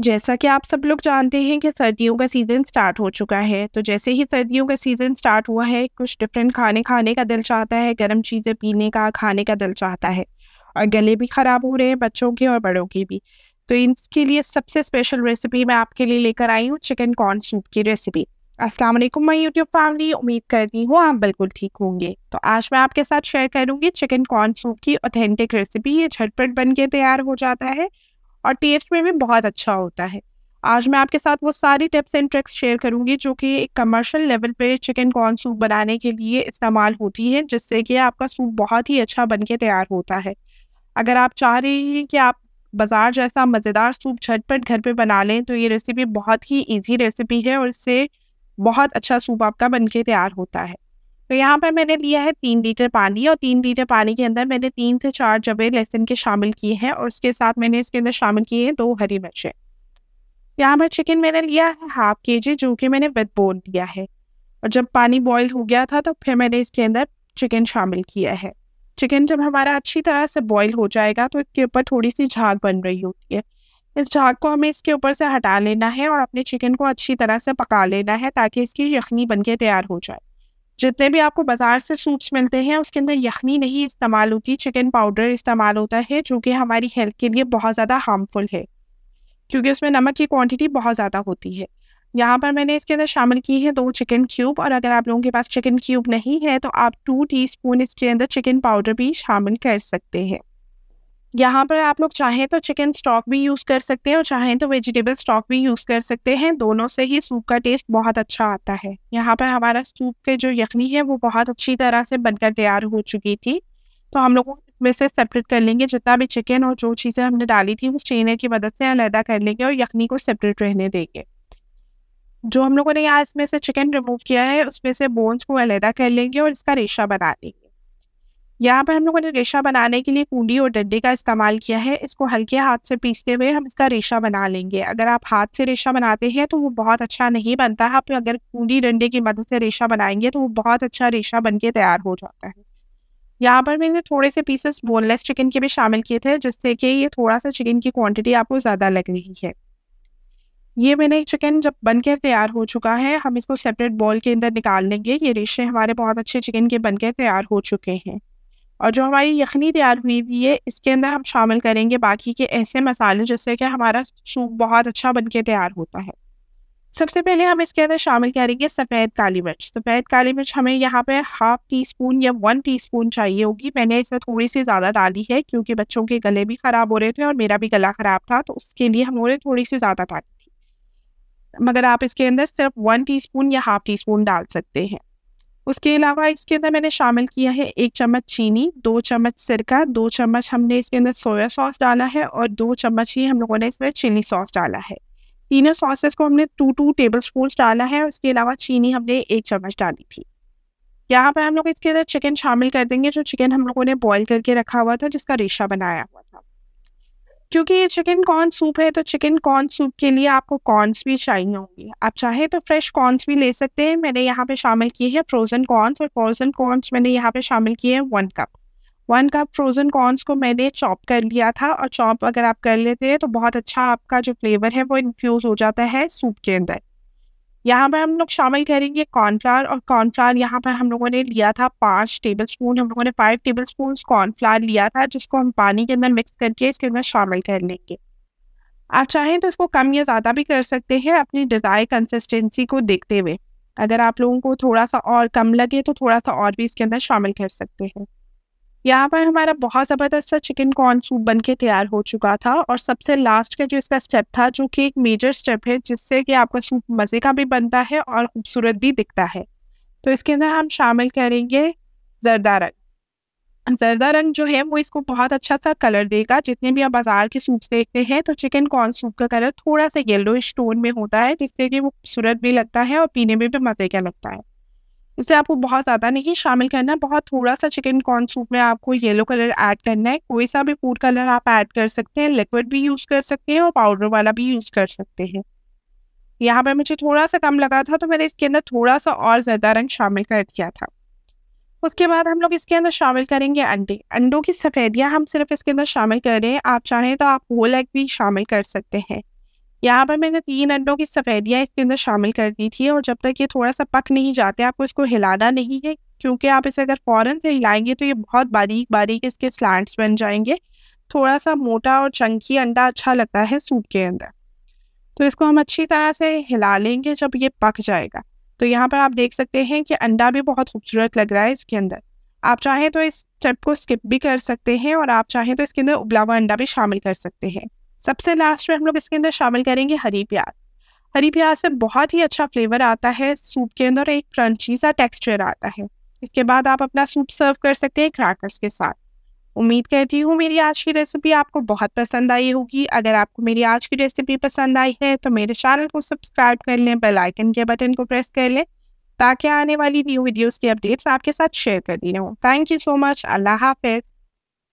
जैसा कि आप सब लोग जानते हैं कि सर्दियों का सीज़न स्टार्ट हो चुका है तो जैसे ही सर्दियों का सीज़न स्टार्ट हुआ है कुछ डिफरेंट खाने खाने का दिल चाहता है गर्म चीज़ें पीने का खाने का दिल चाहता है और गले भी ख़राब हो रहे हैं बच्चों के और बड़ों के भी तो इनके लिए सबसे स्पेशल रेसिपी मैं आपके लिए लेकर आई हूँ चिकन कॉर्न सूप की रेसिपी अस्सलाम वालेकुम मैं यूट्यूब फैमिली उम्मीद करती हूँ आप बिल्कुल ठीक होंगे तो आज मैं आपके साथ शेयर करूँगी चिकन कॉर्न सूप की ऑथेंटिक रेसिपी ये झटपट बन के तैयार हो जाता है और टेस्ट में भी बहुत अच्छा होता है आज मैं आपके साथ वो सारी टिप्स एंड ट्रिक्स शेयर करूंगी जो कि एक कमर्शियल लेवल पे चिकन कॉर्न सूप बनाने के लिए इस्तेमाल होती है जिससे कि आपका सूप बहुत ही अच्छा बन के तैयार होता है अगर आप चाह रहे हैं कि आप बाज़ार जैसा मज़ेदार सूप झटपट घर पे बना लें तो ये रेसिपी बहुत ही इजी रेसिपी है और इससे बहुत अच्छा सूप आपका बन के तैयार होता है तो यहाँ पर मैंने लिया है तीन लीटर पानी और तीन लीटर पानी के अंदर मैंने तीन से चार जबे लहसुन के शामिल किए हैं और उसके साथ मैंने इसके अंदर शामिल किए हैं दो हरी मिर्चें यहाँ पर चिकन मैंने लिया है हाफ के जी जो कि मैंने विद बोन लिया है और जब पानी बॉईल हो गया था तो फिर मैंने इसके अंदर चिकन शामिल किया है चिकन जब हमारा अच्छी तरह से बॉईल हो जाएगा तो इसके ऊपर थोड़ी सी झाग बन रही होती है इस झाग को हमें इसके ऊपर से हटा लेना है और अपने चिकन को अच्छी तरह से पका लेना है ताकि इसकी यखनी बन तैयार हो जाए जितने भी आपको बाज़ार से सूप्स मिलते हैं उसके अंदर यखनी नहीं इस्तेमाल होती चिकन पाउडर इस्तेमाल होता है जो कि हमारी हेल्थ के लिए बहुत ज़्यादा हार्मफुल है क्योंकि उसमें नमक की क्वांटिटी बहुत ज़्यादा होती है यहाँ पर मैंने इसके अंदर शामिल की है दो चिकन क्यूब और अगर आप लोगों के पास चिकन क्यूब नहीं है तो आप टू टी इसके अंदर चिकन पाउडर भी शामिल कर सकते हैं यहाँ पर आप लोग चाहें तो चिकन स्टॉक भी यूज़ कर सकते हैं और चाहें तो वेजिटेबल स्टॉक भी यूज़ कर सकते हैं दोनों से ही सूप का टेस्ट बहुत अच्छा आता है यहाँ पर हमारा सूप के जो यखनी है वो बहुत अच्छी तरह से बनकर तैयार हो चुकी थी तो हम लोगों इसमें से सेपरेट कर लेंगे जितना भी चिकन और जो चीज़ें हमने डाली थी उस चेनर की मदद से अलहदा कर लेंगे और यखनी को सेपरेट रहने देंगे जो हम लोगों ने यहाँ इसमें से चिकन रिमूव किया है उसमें से बोन्स को अलहदा कर लेंगे और इसका रेशा बना लेंगे यहाँ पर हम लोगों ने रेशा बनाने के लिए कूडी और डंडे का इस्तेमाल किया है इसको हल्के हाथ से पीसते हुए हम इसका रेशा बना लेंगे अगर आप हाथ से रेशा बनाते हैं तो वो बहुत अच्छा नहीं बनता आप अगर कूडी डंडे की मदद से रेशा बनाएंगे तो वो बहुत अच्छा रेशा बन के तैयार हो जाता है यहाँ पर मैंने थोड़े से पीसेस बोनलेस चिकन के भी शामिल किए थे जिससे कि ये थोड़ा सा चिकन की क्वांटिटी आपको ज़्यादा लग रही है ये मैंने चिकन जब बनकर तैयार हो चुका है हम इसको सेपरेट बॉल के अंदर निकाल लेंगे ये रेशे हमारे बहुत अच्छे चिकन के बनकर तैयार हो चुके हैं और जो हमारी यखनी तैयार हुई हुई है इसके अंदर हम शामिल करेंगे बाकी के ऐसे मसाले जिससे कि हमारा सूप बहुत अच्छा बन के तैयार होता है सबसे पहले हम इसके अंदर शामिल करेंगे सफ़ेद काली मिर्च सफ़ेद काली मिर्च हमें यहाँ पे हाफ टी स्पून या वन टी स्पून चाहिए होगी मैंने इसे थोड़ी सी ज़्यादा डाली है क्योंकि बच्चों के गले भी ख़राब हो रहे थे और मेरा भी गला ख़राब था तो उसके लिए हमने थोड़ी सी ज़्यादा डाली थी मगर आप इसके अंदर सिर्फ वन टी स्पून या हाफ टी स्पून डाल सकते हैं उसके अलावा इसके अंदर मैंने शामिल किया है एक चम्मच चीनी दो चम्मच सिरका दो चम्मच हमने इसके अंदर सोया सॉस डाला है और दो चम्मच ही हम लोगों ने इसमें चिली सॉस डाला है तीनों सॉसेस को हमने टू टू टेबल स्पून डाला है और उसके अलावा चीनी हमने एक चम्मच डाली थी यहाँ पर हम लोग इसके अंदर चिकन शामिल कर देंगे जो चिकन हम लोगों ने बॉईल करके रखा हुआ था जिसका रेशा बनाया हुआ था क्योंकि ये चिकन कॉर्न सूप है तो चिकन कॉर्न सूप के लिए आपको कॉर्न्स भी चाहिए होंगे आप चाहे तो फ्रेश कॉर्न्स भी ले सकते हैं मैंने यहाँ पे शामिल किए हैं फ्रोज़न कॉर्न्स और फ्रोज़न कॉर्न्स मैंने यहाँ पे शामिल किए हैं one cup one cup frozen corns को मैंने चॉप कर लिया था और चॉप अगर आप कर लेते हैं तो बहुत अच्छा आपका जो फ्लेवर है वो इन्फ्यूज़ हो जाता है सूप के अंदर यहाँ पर हम लोग शामिल करेंगे कॉर्नफ्लावर और कॉर्नफ्लावर यहाँ पर हम लोगों ने लिया था पाँच टेबल स्पून हम लोगों ने फाइव टेबल स्पून कॉर्नफ्लावर लिया था जिसको हम पानी के अंदर मिक्स करके इसके अंदर शामिल कर लेंगे आप चाहें तो इसको कम या ज़्यादा भी कर सकते हैं अपनी डिज़ायर कंसिस्टेंसी को देखते हुए अगर आप लोगों को थोड़ा सा और कम लगे तो थोड़ा सा और भी इसके अंदर शामिल कर सकते हैं यहाँ पर हमारा बहुत ज़बरदस्त सा चिकन कॉर्न सूप बन के तैयार हो चुका था और सबसे लास्ट का जो इसका स्टेप था जो कि एक मेजर स्टेप है जिससे कि आपका सूप मज़े का भी बनता है और खूबसूरत भी दिखता है तो इसके अंदर हम शामिल करेंगे जरदा रंग जरदा रंग जो है वो इसको बहुत अच्छा सा कलर देगा जितने भी आप बाज़ार के सूप देखते हैं तो चिकन कॉर्न सूप का कलर थोड़ा सा येलोइश टोन में होता है जिससे कि वो खूबसूरत भी लगता है और पीने में भी मज़े का लगता है इसे आपको बहुत ज़्यादा नहीं शामिल करना है बहुत थोड़ा सा चिकन कॉर्न सूप में आपको येलो कलर ऐड करना है कोई सा भी फूड कलर आप ऐड कर सकते हैं लिक्विड भी यूज़ कर सकते हैं और पाउडर वाला भी यूज़ कर सकते हैं यहाँ पे मुझे थोड़ा सा कम लगा था तो मैंने इसके अंदर थोड़ा सा और ज़्यादा रंग शामिल कर दिया था उसके बाद हम लोग इसके अंदर शामिल करेंगे अंडे अंडों की सफ़ेदियाँ हम सिर्फ इसके अंदर शामिल कर रहे हैं आप चाहें तो आप होल एग भी शामिल कर सकते हैं यहाँ पर मैंने तीन अंडों की सफ़ेदियाँ इसके अंदर शामिल कर दी थी और जब तक ये थोड़ा सा पक नहीं जाते आपको इसको हिलाना नहीं है क्योंकि आप इसे अगर फ़ौरन से हिलाएंगे तो ये बहुत बारीक बारीक इसके स्लैंड्स बन जाएंगे थोड़ा सा मोटा और चंकी अंडा अच्छा लगता है सूप के अंदर तो इसको हम अच्छी तरह से हिला लेंगे जब ये पक जाएगा तो यहाँ पर आप देख सकते हैं कि अंडा भी बहुत खूबसूरत लग रहा है इसके अंदर आप चाहें तो इस स्टेप को स्किप भी कर सकते हैं और आप चाहें तो इसके अंदर उबला हुआ अंडा भी शामिल कर सकते हैं सबसे लास्ट में हम लोग इसके अंदर शामिल करेंगे हरी प्याज हरी प्याज से बहुत ही अच्छा फ्लेवर आता है सूप के अंदर एक क्रंची सा टेक्सचर आता है इसके बाद आप अपना सूप सर्व कर सकते हैं क्रैकर्स के साथ उम्मीद करती हूँ मेरी आज की रेसिपी आपको बहुत पसंद आई होगी अगर आपको मेरी आज की रेसिपी पसंद आई है तो मेरे चैनल को सब्सक्राइब कर लें बेल आइकन के बटन को प्रेस कर लें ताकि आने वाली न्यू वीडियोस की अपडेट्स आपके साथ शेयर कर दी रहूँ थैंक यू सो मच अल्लाह हाफिज़